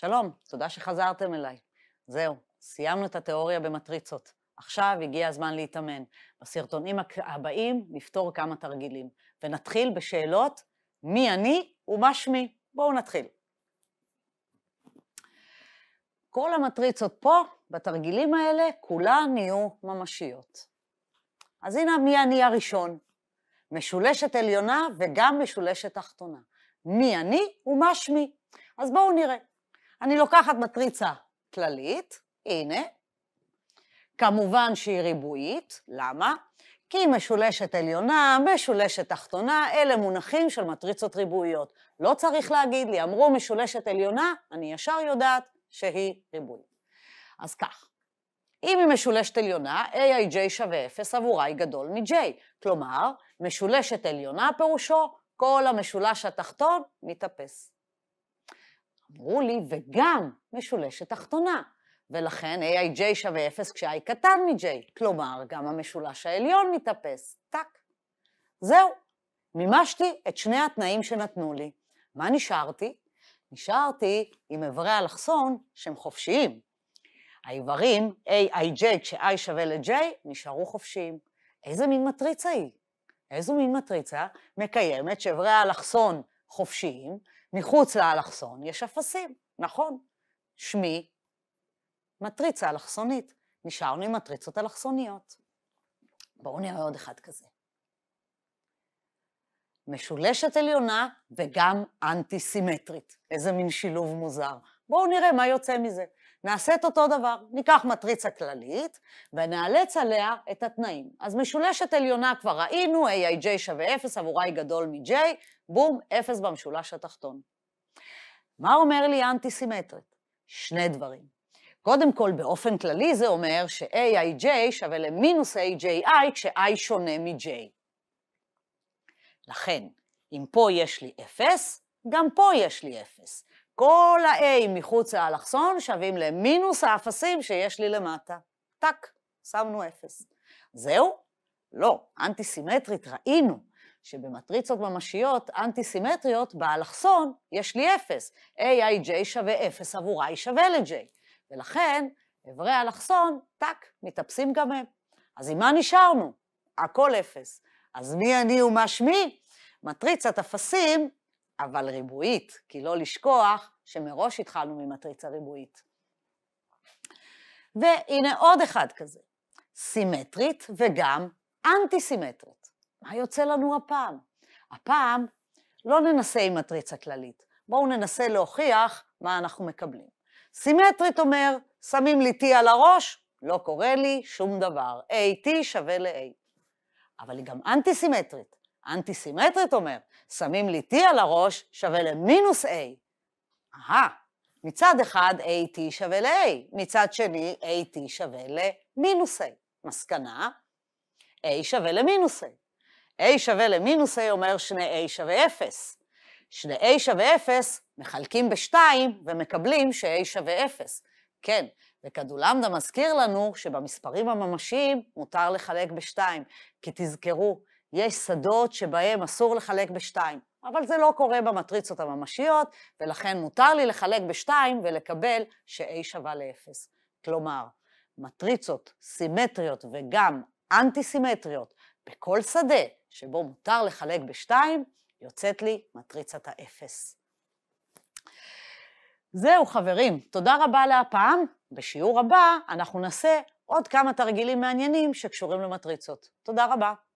שלום, תודה שחזרתם אליי. זהו, סיימנו את התיאוריה במטריצות. עכשיו הגיע הזמן להתאמן. בסרטונים הבאים נפתור כמה תרגילים, ונתחיל בשאלות מי אני ומה שמי. בואו נתחיל. כל המטריצות פה, בתרגילים האלה, כולן יהיו ממשיות. אז הנה מי אני הראשון. משולשת עליונה וגם משולשת תחתונה. מי אני ומה שמי. אז בואו נראה. אני לוקחת מטריצה כללית, הנה, כמובן שהיא ריבועית, למה? כי משולשת עליונה, משולשת תחתונה, אלה מונחים של מטריצות ריבועיות. לא צריך להגיד לי, אמרו משולשת עליונה, אני ישר יודעת שהיא ריבועית. אז כך, אם היא משולשת עליונה, AIJ שווה 0 עבורה היא גדול מ-J. כלומר, משולשת עליונה פירושו, כל המשולש התחתון מתאפס. אמרו לי, וגם משולשת תחתונה. ולכן AIJ שווה 0 כש-I קטן מ-J, כלומר, גם המשולש העליון מתאפס, טאק. זהו, מימשתי את שני התנאים שנתנו לי. מה נשארתי? נשארתי עם איברי אלכסון שהם חופשיים. האיברים AIJ כש-I שווה ל-J נשארו חופשיים. איזה מין מטריצה היא? איזו מין מטריצה מקיימת שאיברי האלכסון חופשיים, מחוץ לאלכסון יש אפסים, נכון. שמי מטריצה אלכסונית. נשארנו עם מטריצות אלכסוניות. בואו נראה עוד אחד כזה. משולשת עליונה וגם אנטי-סימטרית. איזה מין שילוב מוזר. בואו נראה מה יוצא מזה. נעשה את אותו דבר, ניקח מטריצה כללית ונאלץ עליה את התנאים. אז משולשת עליונה כבר ראינו, AIJ שווה 0, עבור I גדול מ-J, בום, 0 במשולש התחתון. מה אומר לי האנטי-סימטרית? שני דברים. קודם כל, באופן כללי זה אומר ש-AIJ שווה למינוס AJI כש-I שונה מ-J. לכן, אם פה יש לי 0, גם פה יש לי 0. כל ה-A מחוץ לאלכסון שווים למינוס האפסים שיש לי למטה. טאק, שמנו אפס. זהו? לא, אנטי-סימטרית ראינו שבמטריצות ממשיות אנטי-סימטריות באלכסון יש לי אפס. AIJ שווה אפס עבור I שווה ל-J. ולכן אברי האלכסון, טאק, מתאפסים גם הם. אז עם מה נשארנו? הכל אפס. אז מי אני ומה שמי? מטריצת אפסים אבל ריבועית, כי לא לשכוח שמראש התחלנו ממטריצה ריבועית. והנה עוד אחד כזה, סימטרית וגם אנטי-סימטרית. מה יוצא לנו הפעם? הפעם לא ננסה עם מטריצה כללית, בואו ננסה להוכיח מה אנחנו מקבלים. סימטרית אומר, שמים לי T על הראש, לא קורה לי שום דבר. AT שווה ל-A. אבל היא גם אנטי-סימטרית. אנטי סימטרית אומר, שמים לי T על הראש שווה למינוס A. אהה, מצד אחד AT שווה ל-A, מצד שני AT שווה למינוס A. מסקנה, A שווה למינוס A. A שווה למינוס A אומר שני A שווה 0. שני A שווה 0 מחלקים ב-2 ומקבלים ש-A שווה 0. כן, וכדולמדה מזכיר לנו שבמספרים הממשיים מותר לחלק ב-2, כי תזכרו יש שדות שבהם אסור לחלק בשתיים, אבל זה לא קורה במטריצות הממשיות, ולכן מותר לי לחלק בשתיים ולקבל ש-A שווה ל-0. כלומר, מטריצות סימטריות וגם אנטי-סימטריות בכל שדה שבו מותר לחלק בשתיים, יוצאת לי מטריצת האפס. זהו חברים, תודה רבה להפעם. בשיעור הבא אנחנו נעשה עוד כמה תרגילים מעניינים שקשורים למטריצות. תודה רבה.